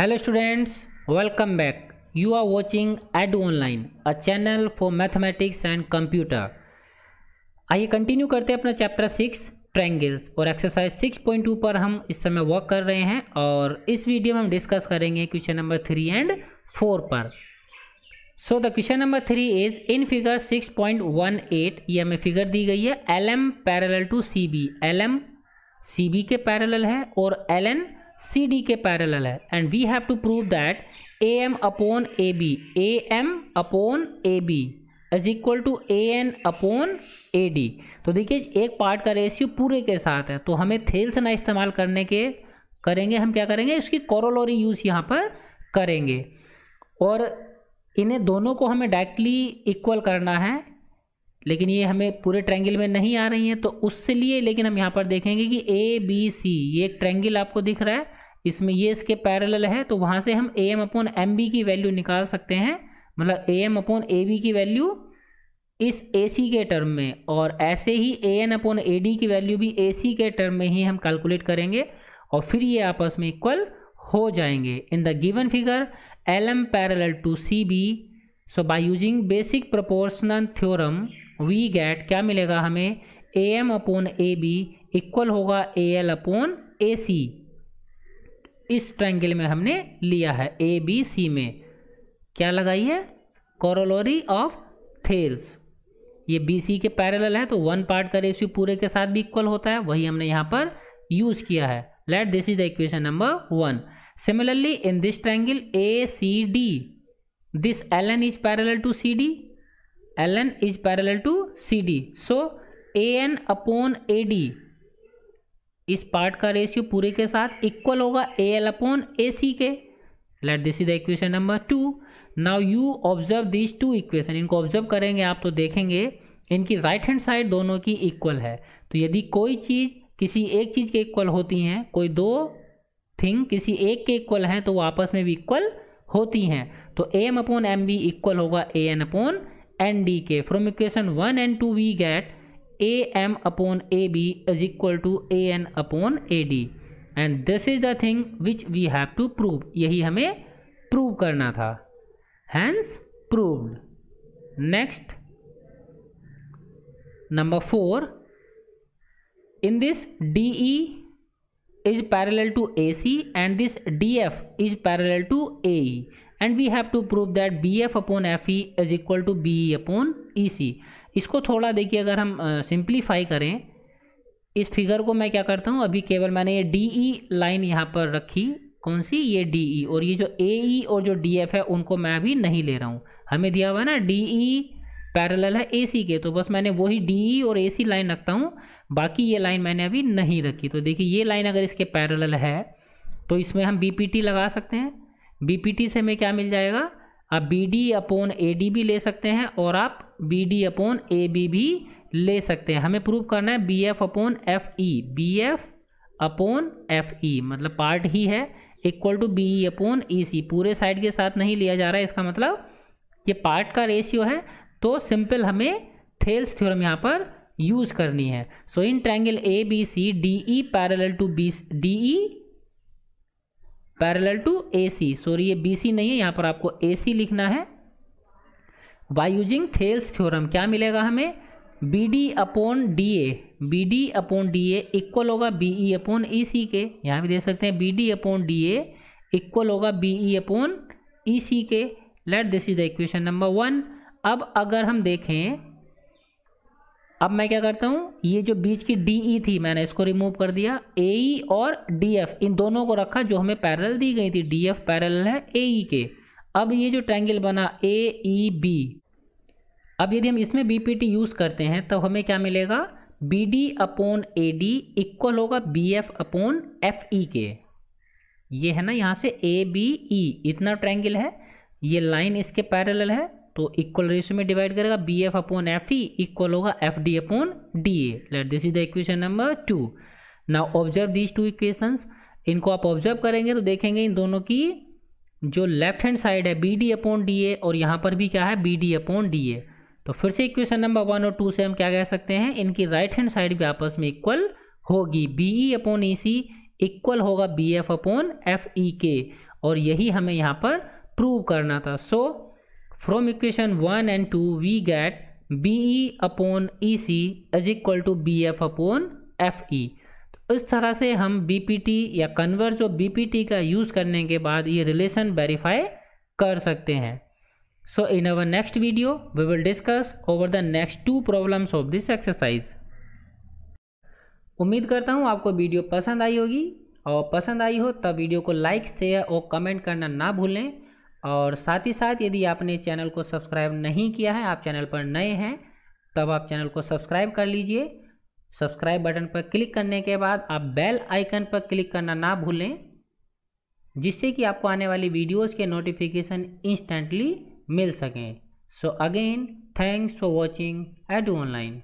Hello students welcome back you are watching Ed online a channel for mathematics and computer आइए continue करते हैं अपना chapter six triangles और exercise six point two पर हम इस समय वर्क कर रहे हैं और इस वीडियो में हम डिस्कस करेंगे question number three and four पर so the question number three is in figure six point one eight ये हमें फिगर दी गई है L M parallel to C B L M C B के पैरल है और एल एन सी डी के पैरेलल है and we have to prove that A M upon A B A M upon A B is equal to A N upon A D तो देखिए एक part का ratio पूरे के साथ है तो हमें थेल्स ना इस्तेमाल करने के करेंगे हम क्या करेंगे इसकी कोरोलोरी यूज़ यहाँ पर करेंगे और इन्हें दोनों को हमें डायरेक्टली इक्वल करना है लेकिन ये हमें पूरे ट्रैंगल में नहीं आ रही हैं तो उससे लिए लेकिन हम यहाँ पर देखेंगे कि ए बी सी ये एक ट्रैंगल आपको दिख रहा है इसमें ये इसके पैरेलल है तो वहाँ से हम A M upon M B की वैल्यू निकाल सकते हैं मतलब A M upon A B की वैल्यू इस ए सी के टर्म में और ऐसे ही A N upon A D की वैल्यू भी ए सी के टर्म में ही हम कैलकुलेट करेंगे और फिर ये आपस में इक्वल हो जाएंगे in the given figure L M parallel to C B so by using basic proportional theorem we get क्या मिलेगा हमें A M upon A B equal होगा ए एल अपोन ए सी इस ट्रैंगल में हमने लिया है ए बी सी में क्या लगाई है कॉरोलोरी ऑफ थेल्स ये बी सी के पैरेलल है तो वन पार्ट का रेशियो पूरे के साथ भी इक्वल होता है वही हमने यहाँ पर यूज किया है let this is the equation number one similarly in this triangle A C D this L N is parallel to C D L N is parallel to C D so A N upon A D इस part का ratio पूरे के साथ equal होगा A L upon A C के let this is the equation number two now you observe this two equation इनको observe करेंगे आप तो देखेंगे इनकी राइट हैंड साइड दोनों की इक्वल है तो यदि कोई चीज़ किसी एक चीज़ के इक्वल होती हैं कोई दो थिंग किसी एक के इक्वल हैं तो वो आपस में भी इक्वल होती हैं तो A M upon M B equal होगा A N upon and D के from equation one and two we get A M upon A B is equal to A N upon A D and this is the thing which we have to prove यही हमें prove करना था hence proved next number four in this D E is parallel to A C and this D F is parallel to A and we have to prove that B F upon F E is equal to B E upon E C इसको थोड़ा देखिए अगर हम simplify uh, करें इस figure को मैं क्या करता हूँ अभी केवल मैंने ये डी ई लाइन यहाँ पर रखी कौन सी ये डी ई e। और ये जो ए ई e और जो डी एफ है उनको मैं अभी नहीं ले रहा हूँ हमें दिया हुआ है ना डी ई पैरेलल है ए सी के तो बस मैंने वही डी ई e और ए सी लाइन रखता हूँ बाकी ये लाइन मैंने अभी नहीं रखी तो देखिए ये लाइन अगर इसके पैरेलल है तो इसमें हम बी पी टी लगा सकते हैं बीपीटी से हमें क्या मिल जाएगा आप B D upon A D भी ले सकते हैं और आप B D upon A B भी ले सकते हैं हमें प्रूव करना है B F upon F E B F upon F E मतलब पार्ट ही है equal to B E upon E C पूरे साइड के साथ नहीं लिया जा रहा है इसका मतलब ये पार्ट का रेशियो है तो सिंपल हमें थेल्स थ्योरम यहाँ पर यूज़ करनी है so in triangle A B C D E parallel to B D E parallel to A C sorry ये बी सी नहीं है यहाँ पर आपको ए सी लिखना है बाई यूजिंग थेल्स थ्योरम क्या मिलेगा हमें B D upon D A B D upon D A equal होगा B E upon E C के यहाँ भी देख सकते हैं B D upon D A equal होगा B E upon E C के let this is the equation number one अब अगर हम देखें अब मैं क्या करता हूँ ये जो बीच की डी ई e थी मैंने इसको रिमूव कर दिया ए ई e और डी एफ इन दोनों को रखा जो हमें पैरल दी गई थी डी एफ पैरल है ए ई e के अब ये जो ट्रैंगल बना ए ई बी अब यदि हम इसमें बी पी टी यूज़ करते हैं तो हमें क्या मिलेगा B D upon A D equal होगा B F upon F E के ये है ना यहाँ से ए बी ई इतना ट्रैंगल है ये लाइन इसके पैरल है तो इक्वल रेशियो में डिवाइड करेगा B F upon F E equal होगा F D upon D A let this is the equation number two now observe these two equations इनको आप ऑब्जर्व करेंगे तो देखेंगे इन दोनों की जो लेफ्ट हैंड साइड है B D upon D A और यहाँ पर भी क्या है B D upon D A तो फिर से इक्वेशन नंबर वन और टू से हम क्या कह सकते हैं इनकी राइट हैंड साइड भी आपस में इक्वल होगी B E upon E C equal होगा B F upon F E के और यही हमें यहाँ पर प्रूव करना था so so, from equation 1 and 2 we get BE upon E C is equal to B F upon F E तो इस तरह से हम बी पी टी या कन्वर्ज जो बी पी टी का यूज़ करने के बाद ये रिलेशन वेरीफाई कर सकते हैं so in our next video we will discuss over the next two problems of this exercise उम्मीद करता हूँ आपको वीडियो पसंद आई होगी और पसंद आई हो तब वीडियो को लाइक शेयर और कमेंट करना ना भूलें और साथ ही साथ यदि आपने चैनल को सब्सक्राइब नहीं किया है आप चैनल पर नए हैं तब आप चैनल को सब्सक्राइब कर लीजिए सब्सक्राइब बटन पर क्लिक करने के बाद आप बेल आइकन पर क्लिक करना ना भूलें जिससे कि आपको आने वाली वीडियोस के नोटिफिकेशन इंस्टेंटली मिल सकें so again thanks for watching at online